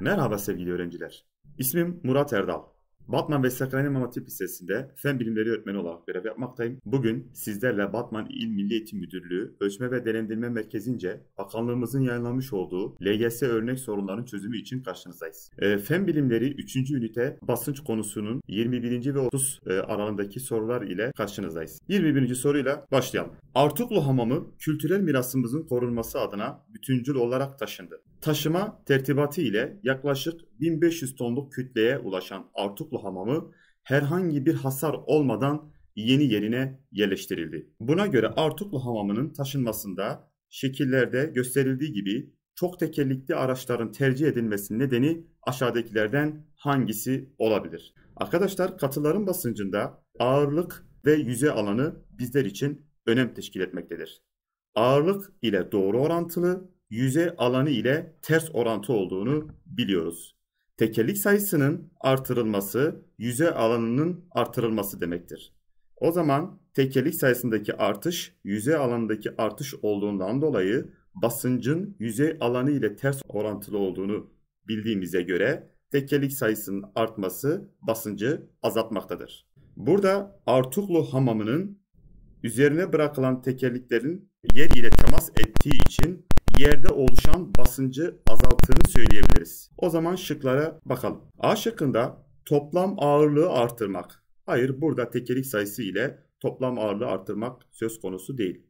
Merhaba sevgili öğrenciler. İsmim Murat Erdal. Batman ve Sakarya İmam Hatip Lisesi'nde fen bilimleri öğretmeni olarak görev yapmaktayım. Bugün sizlerle Batman İl Milli Eğitim Müdürlüğü Ölçme ve Denetimleme Merkezi'nce bakanlığımızın yayınlamış olduğu LGS örnek sorunların çözümü için karşınızdayız. E, fen bilimleri 3. ünite basınç konusunun 21. ve 30 e, aralığındaki sorular ile karşınızdayız. 21. soruyla başlayalım. Artuklu Hamamı kültürel mirasımızın korunması adına bütüncül olarak taşındı. Taşıma tertibatı ile yaklaşık 1500 tonluk kütleye ulaşan Artuklu Hamamı herhangi bir hasar olmadan yeni yerine yerleştirildi. Buna göre Artuklu Hamamı'nın taşınmasında şekillerde gösterildiği gibi çok tekerlekli araçların tercih edilmesinin nedeni aşağıdakilerden hangisi olabilir? Arkadaşlar katıların basıncında ağırlık ve yüze alanı bizler için önem teşkil etmektedir. Ağırlık ile doğru orantılı yüze alanı ile ters orantı olduğunu biliyoruz. Tekerlik sayısının artırılması yüze alanının artırılması demektir. O zaman tekerlik sayısındaki artış yüze alanındaki artış olduğundan dolayı basıncın yüzey alanı ile ters orantılı olduğunu bildiğimize göre tekerlik sayısının artması basıncı azaltmaktadır. Burada Artuklu hamamının üzerine bırakılan tekerliklerin yer ile temas ettiği için yerde oluşan basıncı azalttığını söyleyebiliriz. O zaman şıklara bakalım. A şıkkında toplam ağırlığı artırmak. Hayır burada tekerlik sayısı ile toplam ağırlığı artırmak söz konusu değil.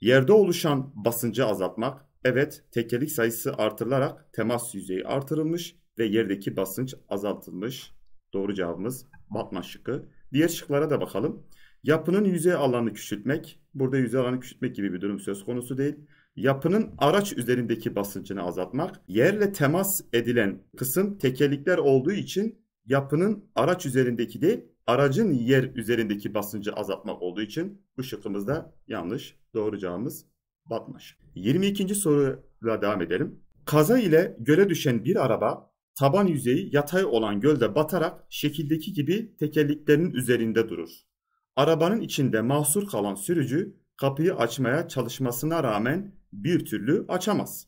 Yerde oluşan basıncı azaltmak. Evet tekerlik sayısı artırılarak temas yüzeyi artırılmış ve yerdeki basınç azaltılmış. Doğru cevabımız Batman şıkkı. Diğer şıklara da bakalım. Yapının yüzey alanını küçültmek. Burada yüzey alanı küçültmek gibi bir durum söz konusu değil yapının araç üzerindeki basıncını azaltmak. Yerle temas edilen kısım tekerlikler olduğu için yapının araç üzerindeki değil aracın yer üzerindeki basıncı azaltmak olduğu için bu şıkkımızda yanlış doğru cevabımız batmış. 22. soruyla devam edelim. Kaza ile göle düşen bir araba taban yüzeyi yatay olan gölde batarak şekildeki gibi tekerleklerin üzerinde durur. Arabanın içinde mahsur kalan sürücü kapıyı açmaya çalışmasına rağmen bir türlü açamaz.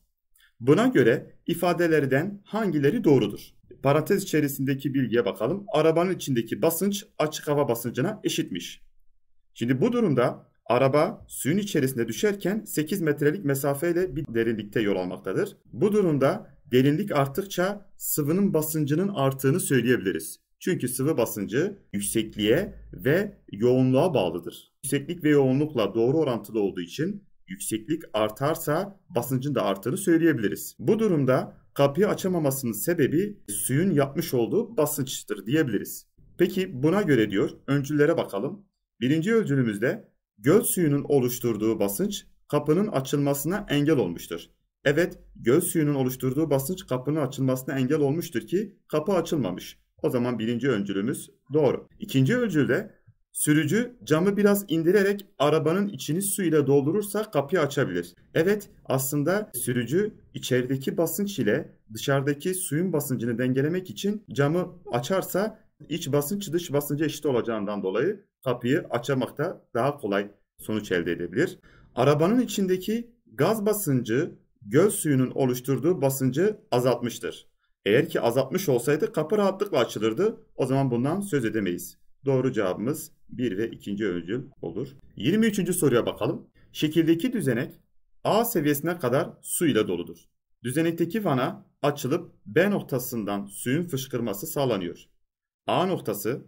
Buna göre ifadelerden hangileri doğrudur? Parantez içerisindeki bilgiye bakalım. Arabanın içindeki basınç açık hava basıncına eşitmiş. Şimdi bu durumda araba suyun içerisinde düşerken 8 metrelik mesafeyle bir derinlikte yol almaktadır. Bu durumda derinlik arttıkça sıvının basıncının arttığını söyleyebiliriz. Çünkü sıvı basıncı yüksekliğe ve yoğunluğa bağlıdır. Yükseklik ve yoğunlukla doğru orantılı olduğu için yükseklik artarsa basıncın da arttığını söyleyebiliriz. Bu durumda kapıyı açamamasının sebebi suyun yapmış olduğu basınçtır diyebiliriz. Peki buna göre diyor öncüllere bakalım. Birinci öncülümüzde göl suyunun oluşturduğu basınç kapının açılmasına engel olmuştur. Evet göl suyunun oluşturduğu basınç kapının açılmasına engel olmuştur ki kapı açılmamış. O zaman birinci öncülümüz doğru. İkinci öncülde Sürücü camı biraz indirerek arabanın içini suyla doldurursa kapıyı açabilir. Evet aslında sürücü içerideki basınç ile dışarıdaki suyun basıncını dengelemek için camı açarsa iç basınç dış basınca eşit olacağından dolayı kapıyı açamakta daha kolay sonuç elde edebilir. Arabanın içindeki gaz basıncı göl suyunun oluşturduğu basıncı azaltmıştır. Eğer ki azaltmış olsaydı kapı rahatlıkla açılırdı. O zaman bundan söz edemeyiz. Doğru cevabımız 1 ve ikinci öncül olur. 23. soruya bakalım. Şekildeki düzenek A seviyesine kadar su ile doludur. Düzenekteki vana açılıp B noktasından suyun fışkırması sağlanıyor. A noktası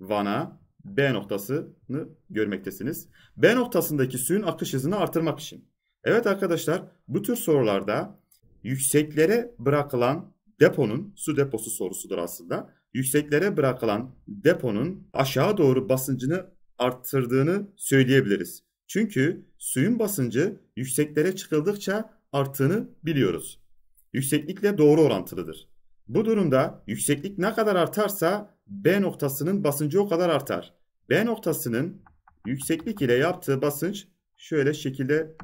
vana B noktasını görmektesiniz. B noktasındaki suyun akış hızını artırmak için. Evet arkadaşlar bu tür sorularda yükseklere bırakılan deponun su deposu sorusudur aslında yükseklere bırakılan deponun aşağı doğru basıncını arttırdığını söyleyebiliriz. Çünkü suyun basıncı yükseklere çıkıldıkça arttığını biliyoruz. Yükseklikle doğru orantılıdır. Bu durumda yükseklik ne kadar artarsa B noktasının basıncı o kadar artar. B noktasının yükseklik ile yaptığı basınç şöyle şekilde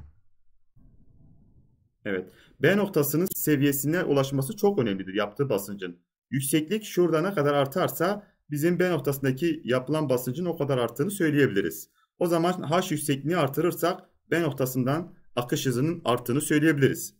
Evet. B noktasının seviyesine ulaşması çok önemlidir yaptığı basıncın yükseklik ne kadar artarsa bizim B noktasındaki yapılan basıncın o kadar arttığını söyleyebiliriz. O zaman H yüksekliğini artırırsak B noktasından akış hızının arttığını söyleyebiliriz.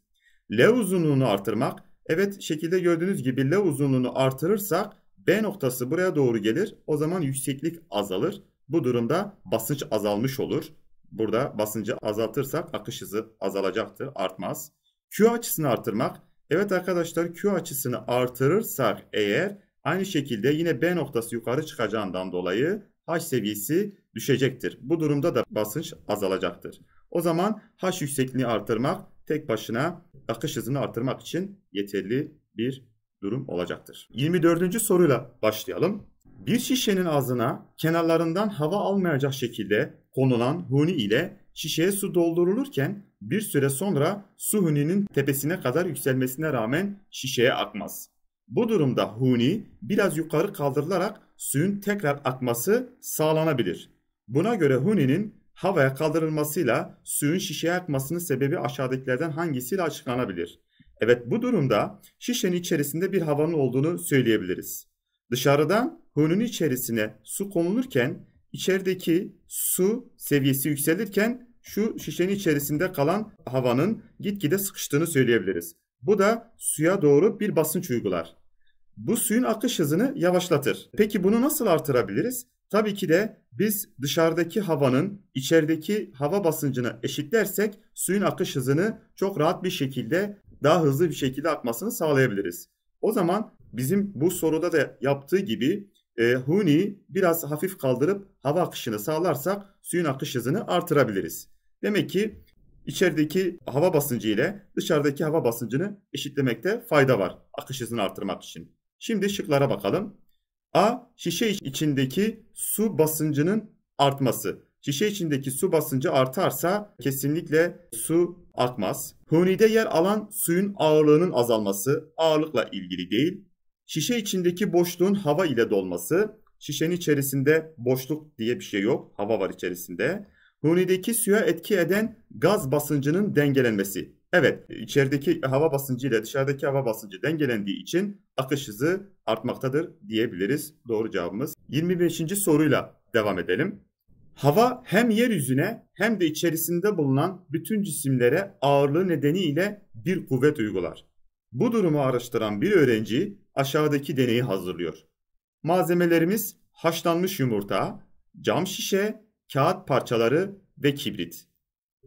L uzunluğunu artırmak. Evet şekilde gördüğünüz gibi L uzunluğunu artırırsak B noktası buraya doğru gelir. O zaman yükseklik azalır. Bu durumda basınç azalmış olur. Burada basıncı azaltırsak akış hızı azalacaktır, artmaz. Q açısını artırmak. Evet arkadaşlar Q açısını artırırsak eğer aynı şekilde yine B noktası yukarı çıkacağından dolayı H seviyesi düşecektir. Bu durumda da basınç azalacaktır. O zaman H yüksekliğini artırmak tek başına akış hızını artırmak için yeterli bir durum olacaktır. 24. soruyla başlayalım. Bir şişenin ağzına kenarlarından hava almayacak şekilde konulan huni ile şişeye su doldurulurken bir süre sonra su Huni'nin tepesine kadar yükselmesine rağmen şişeye akmaz. Bu durumda Huni biraz yukarı kaldırılarak suyun tekrar akması sağlanabilir. Buna göre Huni'nin havaya kaldırılmasıyla suyun şişeye akmasının sebebi aşağıdakilerden hangisiyle açıklanabilir? Evet bu durumda şişenin içerisinde bir havanın olduğunu söyleyebiliriz. Dışarıdan Huni'nin içerisine su konulurken içerideki su seviyesi yükselirken şu şişenin içerisinde kalan havanın gitgide sıkıştığını söyleyebiliriz. Bu da suya doğru bir basınç uygular. Bu suyun akış hızını yavaşlatır. Peki bunu nasıl artırabiliriz? Tabii ki de biz dışarıdaki havanın içerideki hava basıncını eşitlersek suyun akış hızını çok rahat bir şekilde daha hızlı bir şekilde akmasını sağlayabiliriz. O zaman bizim bu soruda da yaptığı gibi e, huni biraz hafif kaldırıp hava akışını sağlarsak suyun akış hızını artırabiliriz. Demek ki içerideki hava basıncı ile dışarıdaki hava basıncını eşitlemekte fayda var akış hızını artırmak için. Şimdi şıklara bakalım. A. Şişe içindeki su basıncının artması. Şişe içindeki su basıncı artarsa kesinlikle su akmaz. Hunide yer alan suyun ağırlığının azalması ağırlıkla ilgili değil. Şişe içindeki boşluğun hava ile dolması. Şişenin içerisinde boşluk diye bir şey yok. Hava var içerisinde. Hunideki suya etki eden gaz basıncının dengelenmesi. Evet, içerideki hava basıncı ile dışarıdaki hava basıncı dengelendiği için akış hızı artmaktadır diyebiliriz. Doğru cevabımız. 25. soruyla devam edelim. Hava hem yeryüzüne hem de içerisinde bulunan bütün cisimlere ağırlığı nedeniyle bir kuvvet uygular. Bu durumu araştıran bir öğrenci aşağıdaki deneyi hazırlıyor. Malzemelerimiz haşlanmış yumurta, cam şişe, kağıt parçaları ve kibrit.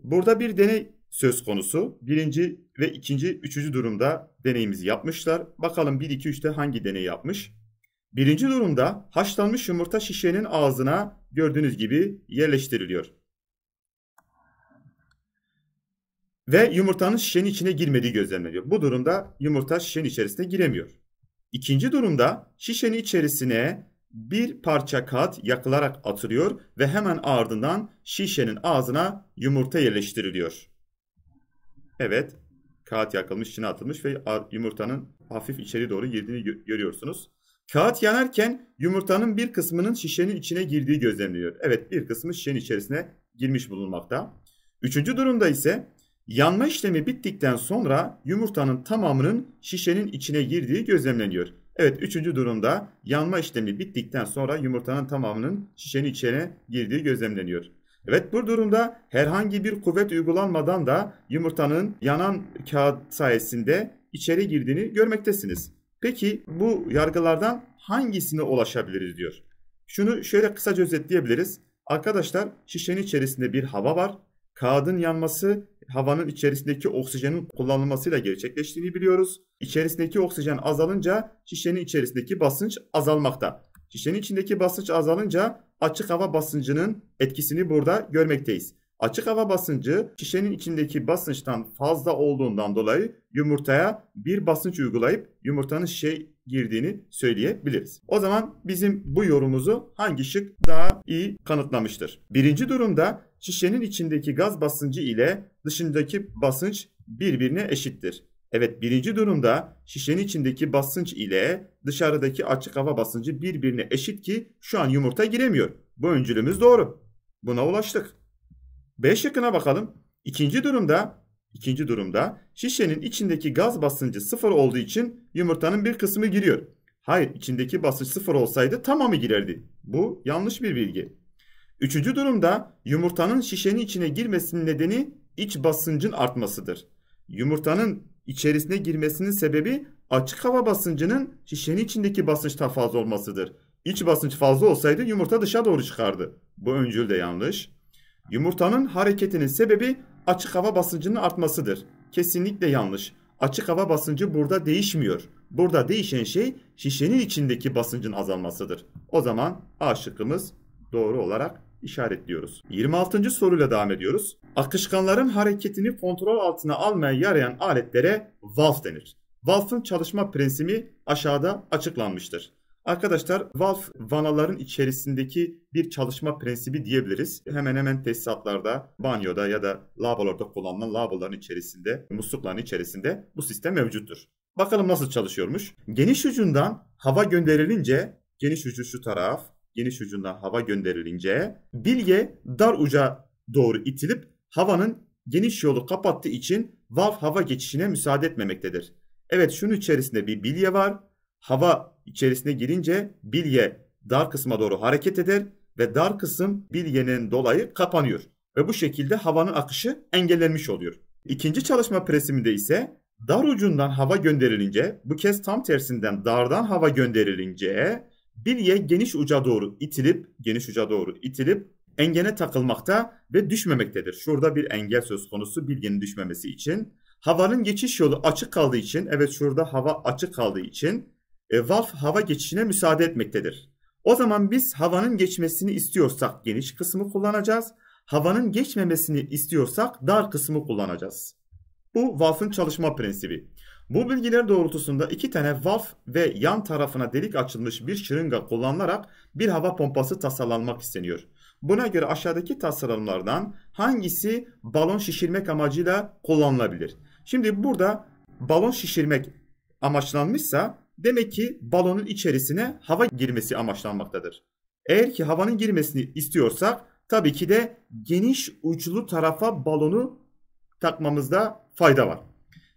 Burada bir deney söz konusu. Birinci ve ikinci, üçüncü durumda deneyimizi yapmışlar. Bakalım 1, 2, 3'te hangi deney yapmış? Birinci durumda haşlanmış yumurta şişenin ağzına gördüğünüz gibi yerleştiriliyor. ve yumurtanın şişenin içine girmediği gözlemleniyor. Bu durumda yumurta şişenin içerisine giremiyor. İkinci durumda şişenin içerisine bir parça kağıt yakılarak atılıyor ve hemen ardından şişenin ağzına yumurta yerleştiriliyor. Evet, kağıt yakılmış, içine atılmış ve yumurtanın hafif içeri doğru girdiğini görüyorsunuz. Kağıt yanarken yumurtanın bir kısmının şişenin içine girdiği gözlemleniyor. Evet, bir kısmı şişenin içerisine girmiş bulunmakta. Üçüncü durumda ise Yanma işlemi bittikten sonra yumurtanın tamamının şişenin içine girdiği gözlemleniyor. Evet üçüncü durumda yanma işlemi bittikten sonra yumurtanın tamamının şişenin içine girdiği gözlemleniyor. Evet bu durumda herhangi bir kuvvet uygulanmadan da yumurtanın yanan kağıt sayesinde içeri girdiğini görmektesiniz. Peki bu yargılardan hangisine ulaşabiliriz diyor. Şunu şöyle kısaca özetleyebiliriz. Arkadaşlar şişenin içerisinde bir hava var. Kağıdın yanması havanın içerisindeki oksijenin kullanılmasıyla gerçekleştiğini biliyoruz. İçerisindeki oksijen azalınca şişenin içerisindeki basınç azalmakta. Şişenin içindeki basınç azalınca açık hava basıncının etkisini burada görmekteyiz. Açık hava basıncı şişenin içindeki basınçtan fazla olduğundan dolayı yumurtaya bir basınç uygulayıp yumurtanın şişeye girdiğini söyleyebiliriz. O zaman bizim bu yorumumuzu hangi şık daha iyi kanıtlamıştır? Birinci durumda şişenin içindeki gaz basıncı ile dışındaki basınç birbirine eşittir. Evet birinci durumda şişenin içindeki basınç ile dışarıdaki açık hava basıncı birbirine eşit ki şu an yumurta giremiyor. Bu öncülümüz doğru. Buna ulaştık. B yakına bakalım. İkinci durumda ikinci durumda şişenin içindeki gaz basıncı sıfır olduğu için yumurtanın bir kısmı giriyor. Hayır içindeki basınç sıfır olsaydı tamamı girerdi. Bu yanlış bir bilgi. Üçüncü durumda yumurtanın şişenin içine girmesinin nedeni iç basıncın artmasıdır. Yumurtanın içerisine girmesinin sebebi açık hava basıncının şişenin içindeki basınçtan fazla olmasıdır. İç basınç fazla olsaydı yumurta dışa doğru çıkardı. Bu öncül de yanlış. Yumurtanın hareketinin sebebi açık hava basıncının artmasıdır. Kesinlikle yanlış. Açık hava basıncı burada değişmiyor. Burada değişen şey şişenin içindeki basıncın azalmasıdır. O zaman A şıkkımız doğru olarak işaretliyoruz. 26. soruyla devam ediyoruz. Akışkanların hareketini kontrol altına almaya yarayan aletlere valve denir. Valve'ın çalışma prensibi aşağıda açıklanmıştır. Arkadaşlar valve vanaların içerisindeki bir çalışma prensibi diyebiliriz. Hemen hemen tesisatlarda, banyoda ya da lavabolarda kullanılan lavaboların içerisinde, muslukların içerisinde bu sistem mevcuttur. Bakalım nasıl çalışıyormuş. Geniş ucundan hava gönderilince geniş ucu şu taraf, geniş ucundan hava gönderilince Bilge dar uca doğru itilip havanın geniş yolu kapattığı için valv hava geçişine müsaade etmemektedir. Evet şunun içerisinde bir bilye var. Hava içerisine girince bilye dar kısma doğru hareket eder ve dar kısım bilyenin dolayı kapanıyor. Ve bu şekilde havanın akışı engellenmiş oluyor. İkinci çalışma presiminde ise dar ucundan hava gönderilince bu kez tam tersinden dardan hava gönderilince Bilye geniş uca doğru itilip, geniş uca doğru itilip engene takılmakta ve düşmemektedir. Şurada bir engel söz konusu bilgenin düşmemesi için. Havanın geçiş yolu açık kaldığı için, evet şurada hava açık kaldığı için e, valf hava geçişine müsaade etmektedir. O zaman biz havanın geçmesini istiyorsak geniş kısmı kullanacağız. Havanın geçmemesini istiyorsak dar kısmı kullanacağız. Bu valfın çalışma prensibi. Bu bilgiler doğrultusunda iki tane valf ve yan tarafına delik açılmış bir şırınga kullanılarak bir hava pompası tasarlanmak isteniyor. Buna göre aşağıdaki tasarımlardan hangisi balon şişirmek amacıyla kullanılabilir? Şimdi burada balon şişirmek amaçlanmışsa demek ki balonun içerisine hava girmesi amaçlanmaktadır. Eğer ki havanın girmesini istiyorsak tabii ki de geniş uçlu tarafa balonu takmamızda fayda var.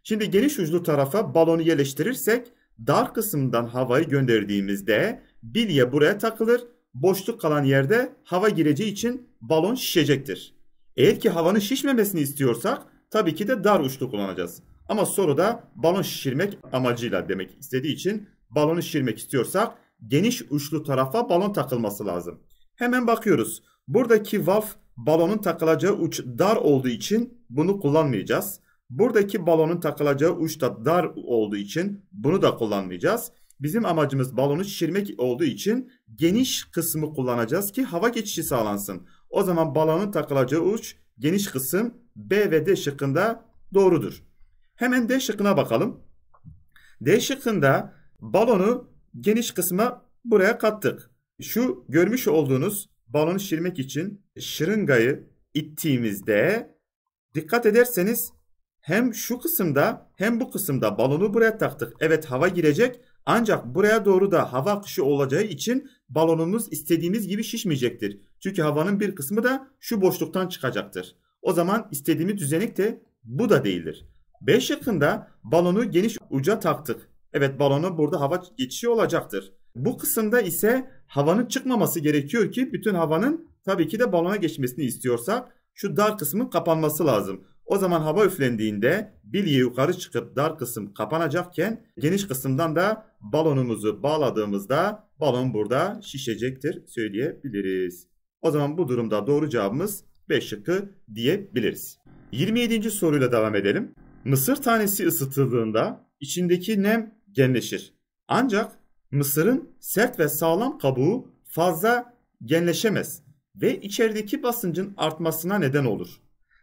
Şimdi geniş uçlu tarafa balonu yerleştirirsek dar kısımdan havayı gönderdiğimizde bilye buraya takılır. Boşluk kalan yerde hava gireceği için balon şişecektir. Eğer ki havanın şişmemesini istiyorsak tabii ki de dar uçlu kullanacağız. Ama soruda balon şişirmek amacıyla demek istediği için balonu şişirmek istiyorsak geniş uçlu tarafa balon takılması lazım. Hemen bakıyoruz. Buradaki valf balonun takılacağı uç dar olduğu için bunu kullanmayacağız. Buradaki balonun takılacağı uç da dar olduğu için bunu da kullanmayacağız. Bizim amacımız balonu şişirmek olduğu için geniş kısmı kullanacağız ki hava geçişi sağlansın. O zaman balonun takılacağı uç geniş kısım B ve D şıkkında doğrudur. Hemen D şıkkına bakalım. D şıkkında balonu geniş kısma buraya kattık. Şu görmüş olduğunuz balonu şişirmek için şırıngayı ittiğimizde dikkat ederseniz hem şu kısımda hem bu kısımda balonu buraya taktık. Evet hava girecek ancak buraya doğru da hava akışı olacağı için balonumuz istediğimiz gibi şişmeyecektir. Çünkü havanın bir kısmı da şu boşluktan çıkacaktır. O zaman istediğimiz düzenek de bu da değildir. 5 yakında balonu geniş uca taktık. Evet balonu burada hava geçişi olacaktır. Bu kısımda ise havanın çıkmaması gerekiyor ki bütün havanın tabii ki de balona geçmesini istiyorsak şu dar kısmın kapanması lazım. O zaman hava üflendiğinde bilye yukarı çıkıp dar kısım kapanacakken geniş kısımdan da balonumuzu bağladığımızda balon burada şişecektir söyleyebiliriz. O zaman bu durumda doğru cevabımız 5 şıkkı diyebiliriz. 27. soruyla devam edelim. Mısır tanesi ısıtıldığında içindeki nem genleşir. Ancak mısırın sert ve sağlam kabuğu fazla genleşemez ve içerideki basıncın artmasına neden olur.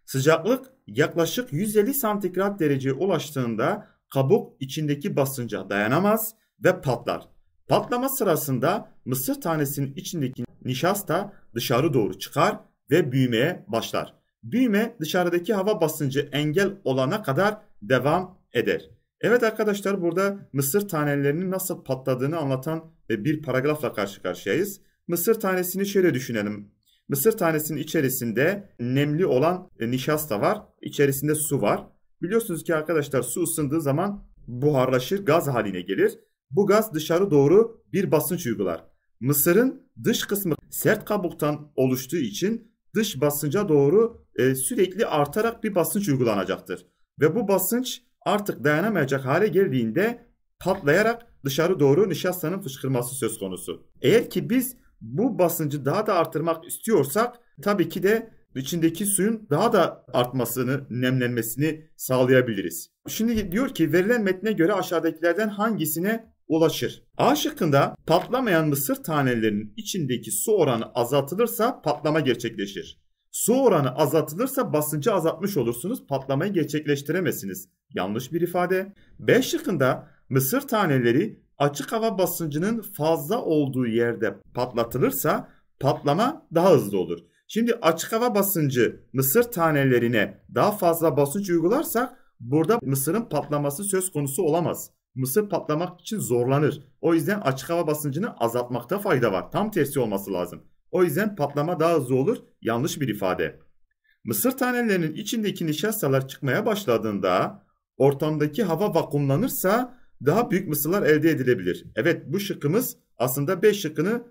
Sıcaklık yaklaşık 150 santigrat dereceye ulaştığında kabuk içindeki basınca dayanamaz ve patlar. Patlama sırasında mısır tanesinin içindeki nişasta dışarı doğru çıkar ve büyümeye başlar. Büyüme dışarıdaki hava basıncı engel olana kadar devam eder. Evet arkadaşlar burada mısır tanelerinin nasıl patladığını anlatan bir paragrafla karşı karşıyayız. Mısır tanesini şöyle düşünelim Mısır tanesinin içerisinde nemli olan e, nişasta var. İçerisinde su var. Biliyorsunuz ki arkadaşlar su ısındığı zaman buharlaşır, gaz haline gelir. Bu gaz dışarı doğru bir basınç uygular. Mısırın dış kısmı sert kabuktan oluştuğu için dış basınca doğru e, sürekli artarak bir basınç uygulanacaktır. Ve bu basınç artık dayanamayacak hale geldiğinde patlayarak dışarı doğru nişastanın fışkırması söz konusu. Eğer ki biz bu basıncı daha da artırmak istiyorsak tabii ki de içindeki suyun daha da artmasını, nemlenmesini sağlayabiliriz. Şimdi diyor ki verilen metne göre aşağıdakilerden hangisine ulaşır? A şıkkında patlamayan mısır tanelerinin içindeki su oranı azaltılırsa patlama gerçekleşir. Su oranı azaltılırsa basıncı azaltmış olursunuz, patlamayı gerçekleştiremezsiniz. Yanlış bir ifade. B şıkkında mısır taneleri açık hava basıncının fazla olduğu yerde patlatılırsa patlama daha hızlı olur. Şimdi açık hava basıncı mısır tanelerine daha fazla basınç uygularsak burada mısırın patlaması söz konusu olamaz. Mısır patlamak için zorlanır. O yüzden açık hava basıncını azaltmakta fayda var. Tam tersi olması lazım. O yüzden patlama daha hızlı olur. Yanlış bir ifade. Mısır tanelerinin içindeki nişastalar çıkmaya başladığında ortamdaki hava vakumlanırsa daha büyük mısırlar elde edilebilir. Evet bu şıkkımız aslında 5 şıkkını e,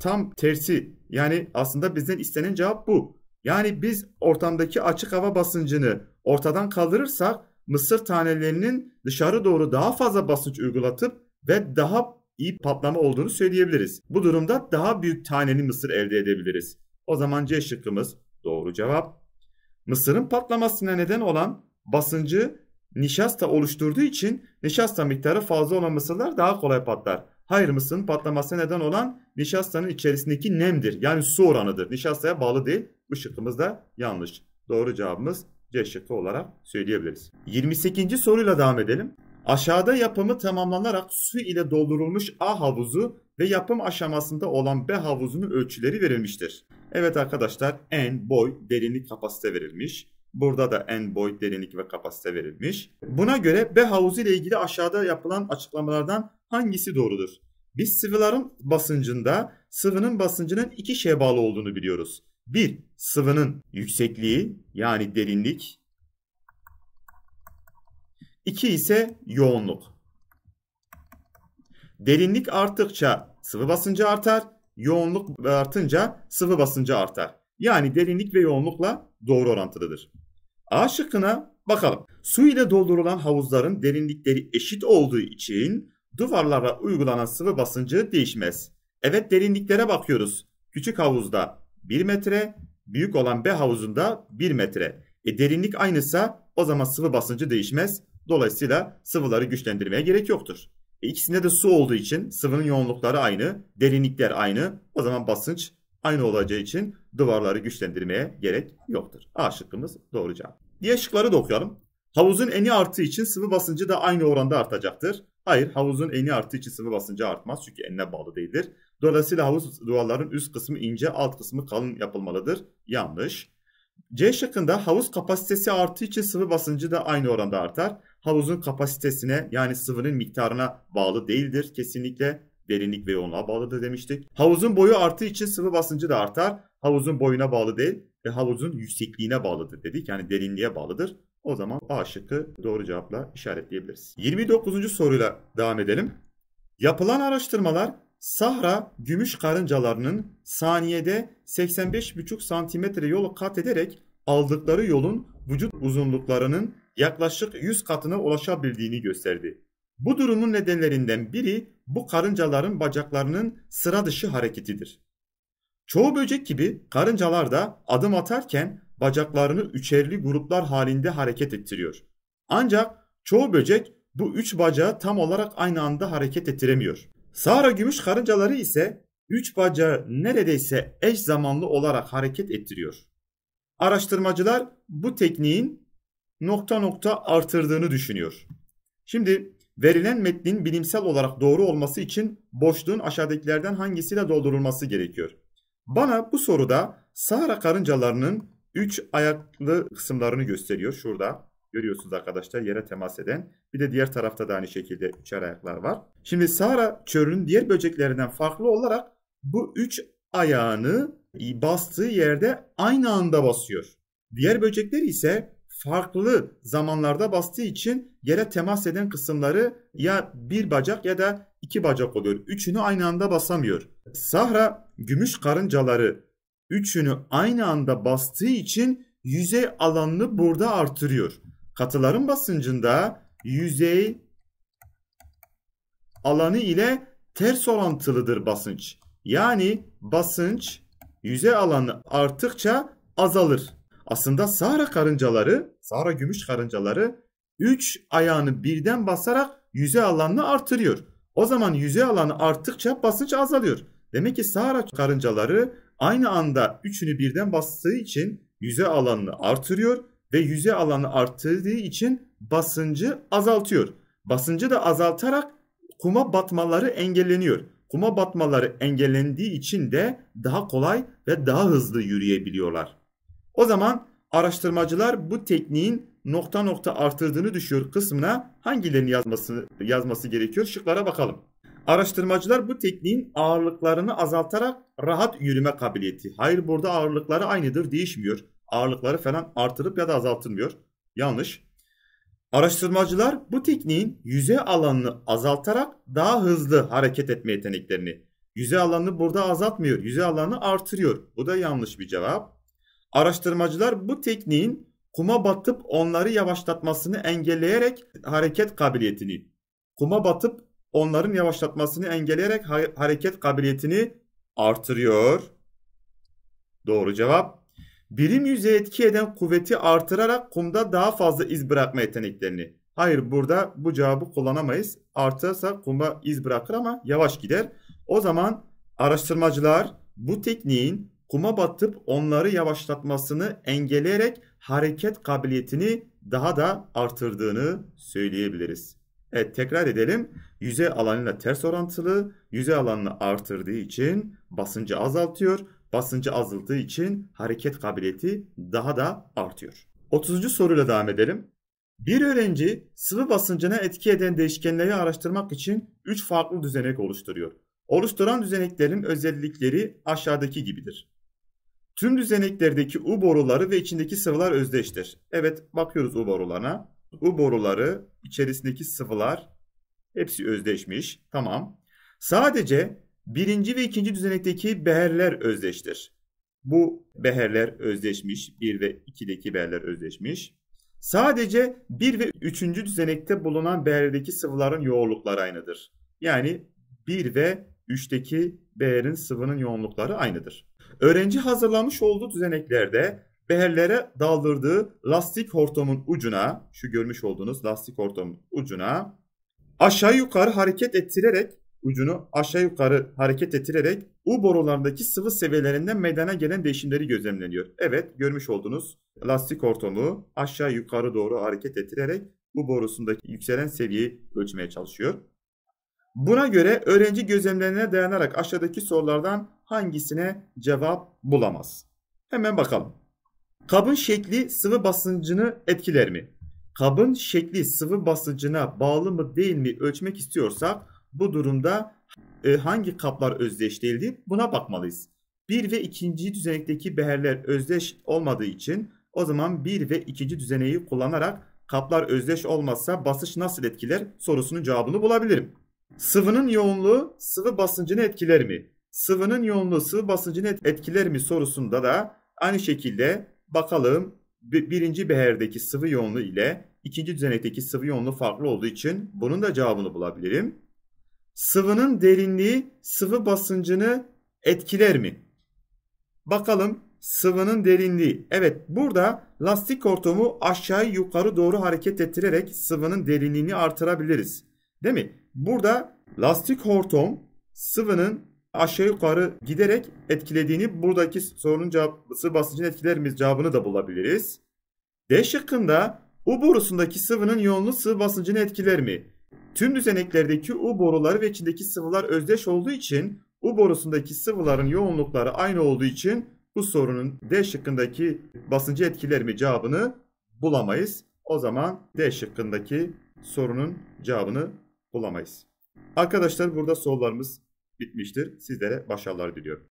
tam tersi yani aslında bizden istenen cevap bu. Yani biz ortamdaki açık hava basıncını ortadan kaldırırsak mısır tanelerinin dışarı doğru daha fazla basınç uygulatıp ve daha iyi patlama olduğunu söyleyebiliriz. Bu durumda daha büyük taneli mısır elde edebiliriz. O zaman C şıkkımız doğru cevap. Mısırın patlamasına neden olan basıncı nişasta oluşturduğu için nişasta miktarı fazla olan mısırlar daha kolay patlar. Hayır mısırın patlamasına neden olan nişastanın içerisindeki nemdir. Yani su oranıdır. Nişastaya bağlı değil. Bu şıkkımız da yanlış. Doğru cevabımız C şıkkı olarak söyleyebiliriz. 28. soruyla devam edelim. Aşağıda yapımı tamamlanarak su ile doldurulmuş A havuzu ve yapım aşamasında olan B havuzunun ölçüleri verilmiştir. Evet arkadaşlar en boy, derinlik kapasite verilmiş. Burada da en boyut derinlik ve kapasite verilmiş. Buna göre B havuzu ile ilgili aşağıda yapılan açıklamalardan hangisi doğrudur? Biz sıvıların basıncında sıvının basıncının iki şeye bağlı olduğunu biliyoruz. Bir, sıvının yüksekliği yani derinlik. İki ise yoğunluk. Derinlik arttıkça sıvı basıncı artar, yoğunluk artınca sıvı basıncı artar. Yani derinlik ve yoğunlukla doğru orantılıdır. A şıkkına bakalım. Su ile doldurulan havuzların derinlikleri eşit olduğu için duvarlara uygulanan sıvı basıncı değişmez. Evet derinliklere bakıyoruz. Küçük havuzda 1 metre, büyük olan B havuzunda 1 metre. E derinlik aynısa o zaman sıvı basıncı değişmez. Dolayısıyla sıvıları güçlendirmeye gerek yoktur. E ikisinde de su olduğu için sıvının yoğunlukları aynı, derinlikler aynı. O zaman basınç aynı olacağı için duvarları güçlendirmeye gerek yoktur. A şıkkımız doğru cevap. Diğer şıkları da okuyalım. Havuzun eni artı için sıvı basıncı da aynı oranda artacaktır. Hayır havuzun eni artı için sıvı basıncı artmaz çünkü enine bağlı değildir. Dolayısıyla havuz duvarların üst kısmı ince alt kısmı kalın yapılmalıdır. Yanlış. C şıkkında havuz kapasitesi artı için sıvı basıncı da aynı oranda artar. Havuzun kapasitesine yani sıvının miktarına bağlı değildir kesinlikle derinlik ve yoğunluğa bağlıdır demiştik. Havuzun boyu arttığı için sıvı basıncı da artar. Havuzun boyuna bağlı değil ve havuzun yüksekliğine bağlıdır dedik. Yani derinliğe bağlıdır. O zaman A şıkkı doğru cevapla işaretleyebiliriz. 29. soruyla devam edelim. Yapılan araştırmalar Sahra gümüş karıncalarının saniyede 85,5 santimetre yol kat ederek aldıkları yolun vücut uzunluklarının yaklaşık 100 katına ulaşabildiğini gösterdi. Bu durumun nedenlerinden biri bu karıncaların bacaklarının sıra dışı hareketidir. Çoğu böcek gibi karıncalar da adım atarken bacaklarını üçerli gruplar halinde hareket ettiriyor. Ancak çoğu böcek bu üç bacağı tam olarak aynı anda hareket ettiremiyor. Sahara gümüş karıncaları ise üç bacağı neredeyse eş zamanlı olarak hareket ettiriyor. Araştırmacılar bu tekniğin nokta nokta artırdığını düşünüyor. Şimdi Verilen metnin bilimsel olarak doğru olması için boşluğun aşağıdakilerden hangisiyle doldurulması gerekiyor? Bana bu soruda Sahara karıncalarının 3 ayaklı kısımlarını gösteriyor şurada. Görüyorsunuz arkadaşlar yere temas eden. Bir de diğer tarafta da aynı şekilde üçer ayaklar var. Şimdi Sahara çölünün diğer böceklerinden farklı olarak bu üç ayağını bastığı yerde aynı anda basıyor. Diğer böcekler ise farklı zamanlarda bastığı için yere temas eden kısımları ya bir bacak ya da iki bacak oluyor. Üçünü aynı anda basamıyor. Sahra gümüş karıncaları üçünü aynı anda bastığı için yüzey alanını burada artırıyor. Katıların basıncında yüzey alanı ile ters orantılıdır basınç. Yani basınç yüzey alanı arttıkça azalır. Aslında Sara karıncaları, Sara gümüş karıncaları 3 ayağını birden basarak yüzey alanını artırıyor. O zaman yüzey alanı arttıkça basınç azalıyor. Demek ki Sahara karıncaları aynı anda üçünü birden bastığı için yüzey alanını artırıyor ve yüzey alanı arttığı için basıncı azaltıyor. Basıncı da azaltarak kuma batmaları engelleniyor. Kuma batmaları engellendiği için de daha kolay ve daha hızlı yürüyebiliyorlar. O zaman araştırmacılar bu tekniğin nokta nokta artırdığını düşüyor kısmına hangilerini yazması, yazması gerekiyor? Şıklara bakalım. Araştırmacılar bu tekniğin ağırlıklarını azaltarak rahat yürüme kabiliyeti. Hayır burada ağırlıkları aynıdır değişmiyor. Ağırlıkları falan artırıp ya da azaltılmıyor. Yanlış. Araştırmacılar bu tekniğin yüzey alanını azaltarak daha hızlı hareket etme yeteneklerini. Yüzey alanını burada azaltmıyor. Yüzey alanını artırıyor. Bu da yanlış bir cevap. Araştırmacılar bu tekniğin kuma batıp onları yavaşlatmasını engelleyerek hareket kabiliyetini, kuma batıp onların yavaşlatmasını engelleyerek hareket kabiliyetini artırıyor. Doğru cevap. Birim yüze etki eden kuvveti artırarak kumda daha fazla iz bırakma yeteneklerini. Hayır burada bu cevabı kullanamayız. Artırsa kumda iz bırakır ama yavaş gider. O zaman araştırmacılar bu tekniğin kuma batıp onları yavaşlatmasını engelleyerek hareket kabiliyetini daha da artırdığını söyleyebiliriz. Evet tekrar edelim. Yüzey alanıyla ters orantılı. Yüzey alanını artırdığı için basıncı azaltıyor. Basıncı azaldığı için hareket kabiliyeti daha da artıyor. 30. soruyla devam edelim. Bir öğrenci sıvı basıncına etki eden değişkenleri araştırmak için 3 farklı düzenek oluşturuyor. Oluşturan düzeneklerin özellikleri aşağıdaki gibidir. Tüm düzeneklerdeki U boruları ve içindeki sıvılar özdeştir. Evet bakıyoruz U borularına. U boruları içerisindeki sıvılar hepsi özdeşmiş. Tamam. Sadece birinci ve ikinci düzenekteki beherler özdeştir. Bu beherler özdeşmiş. 1 ve 2'deki beherler özdeşmiş. Sadece 1 ve 3. düzenekte bulunan beherdeki sıvıların yoğunlukları aynıdır. Yani 1 ve 3'teki beherin sıvının yoğunlukları aynıdır. Öğrenci hazırlamış olduğu düzeneklerde beherlere daldırdığı lastik hortumun ucuna, şu görmüş olduğunuz lastik hortumun ucuna aşağı yukarı hareket ettirerek ucunu aşağı yukarı hareket ettirerek U borularındaki sıvı seviyelerinden meydana gelen değişimleri gözlemleniyor. Evet görmüş olduğunuz lastik hortumu aşağı yukarı doğru hareket ettirerek U borusundaki yükselen seviyeyi ölçmeye çalışıyor. Buna göre öğrenci gözlemlerine dayanarak aşağıdaki sorulardan hangisine cevap bulamaz? Hemen bakalım. Kabın şekli sıvı basıncını etkiler mi? Kabın şekli sıvı basıncına bağlı mı değil mi ölçmek istiyorsak bu durumda e, hangi kaplar özdeş değildi buna bakmalıyız. 1 ve 2. düzenekteki beherler özdeş olmadığı için o zaman 1 ve 2. düzeneyi kullanarak kaplar özdeş olmazsa basış nasıl etkiler sorusunun cevabını bulabilirim. Sıvının yoğunluğu sıvı basıncını etkiler mi? Sıvının yoğunluğu sıvı basıncını etkiler mi sorusunda da aynı şekilde bakalım birinci beherdeki sıvı yoğunluğu ile ikinci düzenekteki sıvı yoğunluğu farklı olduğu için bunun da cevabını bulabilirim. Sıvının derinliği sıvı basıncını etkiler mi? Bakalım sıvının derinliği. Evet burada lastik hortumu aşağı yukarı doğru hareket ettirerek sıvının derinliğini artırabiliriz. Değil mi? Burada lastik hortum sıvının aşağı yukarı giderek etkilediğini buradaki sorunun cevabı basıncını etkiler miyiz cevabını da bulabiliriz. D şıkkında U borusundaki sıvının yoğunluğu sıvı basıncını etkiler mi? Tüm düzeneklerdeki U boruları ve içindeki sıvılar özdeş olduğu için U borusundaki sıvıların yoğunlukları aynı olduğu için bu sorunun D şıkkındaki basıncı etkiler mi cevabını bulamayız. O zaman D şıkkındaki sorunun cevabını bulamayız. Arkadaşlar burada sorularımız bitmiştir. Sizlere başarılar diliyorum.